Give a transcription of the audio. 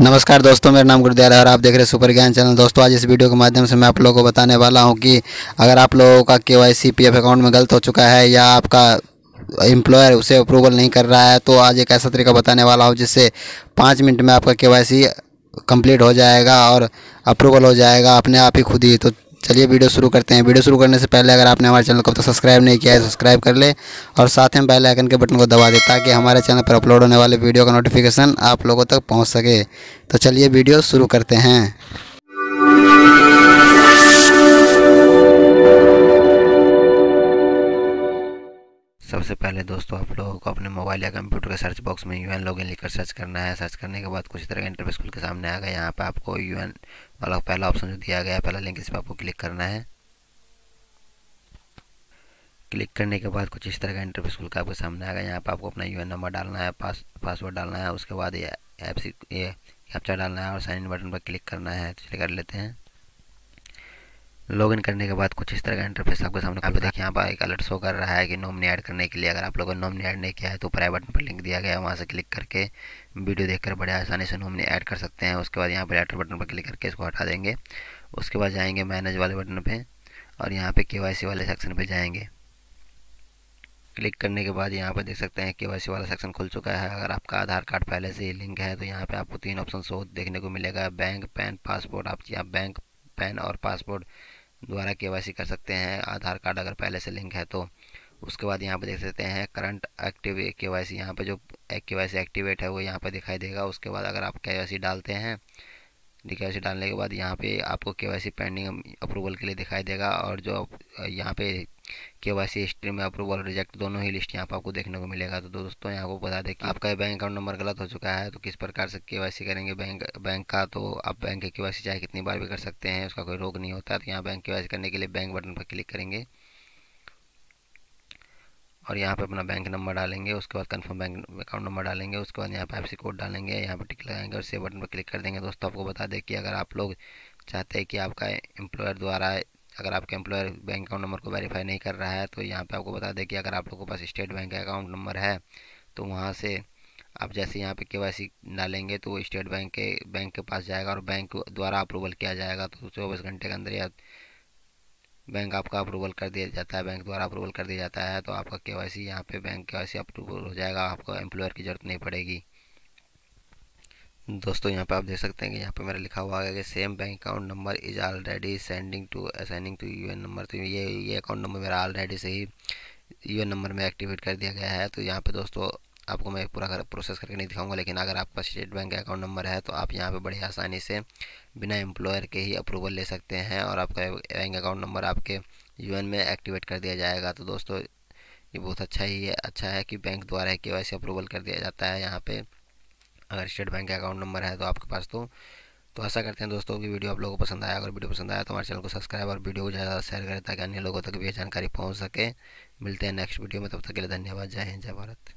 नमस्कार दोस्तों मेरा नाम है और आप देख रहे हैं सुपर ज्ञान चैनल दोस्तों आज इस वीडियो के माध्यम से मैं आप लोगों को बताने वाला हूं कि अगर आप लोगों का के वाई अकाउंट में गलत हो चुका है या आपका एम्प्लॉयर उसे अप्रूवल नहीं कर रहा है तो आज एक ऐसा तरीका बताने वाला हूँ जिससे पाँच मिनट में आपका के कंप्लीट हो जाएगा और अप्रूवल हो जाएगा अपने आप ही खुद ही तो चलिए वीडियो शुरू करते हैं वीडियो शुरू करने से पहले अगर आपने हमारे चैनल को अब तक तो सब्सक्राइब नहीं किया है सब्सक्राइब कर ले और साथ में बेल आइकन के बटन को दबा दे ताकि हमारे चैनल पर अपलोड होने वाले वीडियो का नोटिफिकेशन आप लोगों तक पहुँच सके तो चलिए वीडियो शुरू करते हैं सबसे पहले दोस्तों आप लोगों को अपने मोबाइल या कंप्यूटर के सर्च बॉक्स में यू एन लॉगिन लिखकर सर्च करना है सर्च करने के बाद कुछ तरह का इंटरव्यू खुल के सामने आ गया यहाँ पर आपको यू एन वाला पहला ऑप्शन जो दिया गया है पहला लिंक इस पर आपको क्लिक करना है क्लिक करने के बाद कुछ इस तरह का इंटरव्यू खुल के आपके सामने आ गया यहाँ पर आपको अपना यू एन नंबर डालना है पासवर्ड डालना है उसके बाद ये ऐप ये कैप्चा डालना है और साइन इन बटन पर क्लिक करना है चलिए कर लेते हैं लॉगिन करने के बाद कुछ इस तरह का इंटरफेस आपके सामने आप देखिए यहाँ पर एक अलर्ट शो कर रहा है कि नॉमनी ऐड करने के लिए अगर आप लोगों ने नॉमनी ऐड नहीं किया है तो ऊपर बटन पर लिंक दिया गया है वहाँ से क्लिक करके वीडियो देखकर बड़े आसानी से नॉमनी ऐड कर सकते हैं उसके बाद यहाँ पर एटर बटन पर क्लिक करके इसको हटा देंगे उसके बाद जाएंगे मैनेज वाले बटन पर और यहाँ पर के वाले सेक्शन पर जाएंगे क्लिक करने के बाद यहाँ पर देख सकते हैं के वाला सेक्शन खुल चुका है अगर आपका आधार कार्ड पहले से ही लिंक है तो यहाँ पर आपको तीन ऑप्शन शो देखने को मिलेगा बैंक पैन पासपोर्ट आप बैंक पैन और पासपोर्ट द्वारा के कर सकते हैं आधार कार्ड अगर पहले से लिंक है तो उसके बाद यहाँ पर देख सकते हैं current active K Y C यहाँ पर जो के वाई सी एक्टिवेट है वो यहाँ पर दिखाई देगा उसके बाद अगर आप के वाई सी डालते हैं के डालने के बाद यहाँ पे आपको के वाई पेंडिंग अप्रूवल के लिए दिखाई देगा और जो यहाँ पे के वाई सी हिस्ट्री में अप्रूवल रिजेक्ट दोनों ही लिस्ट यहाँ पर आपको देखने को मिलेगा तो दोस्तों यहाँ को बता दें कि आपका बैंक अकाउंट नंबर गलत हो चुका है तो किस प्रकार से के वाई सी करेंगे बैंक बैंक का तो आप बैंक के वाई सी चाहे कितनी बार भी कर सकते हैं उसका कोई रोक नहीं होता तो यहाँ बैंक के वाई सी करने के लिए बैंक बटन पर क्लिक करेंगे और यहाँ पे अपना बैंक नंबर डालेंगे उसके बाद कंफर्म बैंक अकाउंट नंबर डालेंगे उसके बाद यहाँ पे आपसी कोड डालेंगे यहाँ पे टिक लगाएंगे और सेव बटन पर क्लिक कर देंगे दोस्तों आपको बता दें कि अगर आप लोग चाहते हैं कि आपका एम्प्लॉयर द्वारा अगर आपके एम्प्लॉयर बैंक अकाउंट नंबर को वेरीफाई नहीं कर रहा है तो यहाँ पे आपको बता दें कि अगर आप लोगों के पास स्टेट बैंक अकाउंट नंबर है तो वहाँ से आप जैसे यहाँ पे केवाईसी डालेंगे तो वो स्टेट बैंक के बैंक के पास जाएगा और बैंक द्वारा अप्रूवल किया जाएगा तो चौबीस घंटे के अंदर या बैंक आपका अप्रूवल कर दिया जाता है बैंक द्वारा अप्रूवल कर दिया जाता है तो आपका के वाई सी यहाँ पर बैंक के वाई सी अप्रूवल हो जाएगा आपको एम्प्लॉयर की ज़रूरत नहीं पड़ेगी दोस्तों यहाँ पे आप देख सकते हैं कि यहाँ पे मेरा लिखा हुआ है कि same bank account number is already sending to assigning to U N number तो ये ये अकाउंट नंबर मेरा ऑलरेडी से ही यूएन नंबर में एक्टिवेट कर दिया गया है तो यहाँ पे दोस्तों आपको मैं पूरा कर प्रोसेस करके नहीं दिखाऊंगा लेकिन अगर आपका स्टेट बैंक का अकाउंट नंबर है तो आप यहाँ पे बड़ी आसानी से बिना एम्प्लॉयर के ही अप्रूवल ले सकते हैं और आपका बैंक अकाउंट नंबर आपके यू में एक्टिवेट कर दिया जाएगा तो दोस्तों ये बहुत अच्छा ही है अच्छा है कि बैंक द्वारा के वाई अप्रूवल कर दिया जाता है यहाँ पर अगर स्टेट बैंक का अकाउंट नंबर है तो आपके पास तो तो ऐसा करते हैं दोस्तों कि वीडियो आप लोगों को पसंद आया अगर वीडियो पसंद आया तो हमारे चैनल को सब्सक्राइब और वीडियो को ज़्यादा शेयर करें ताकि अन्य लोगों तक भी यह जानकारी पहुँच सके मिलते हैं नेक्स्ट वीडियो में तब तक के लिए धन्यवाद जय हिंद जय भारत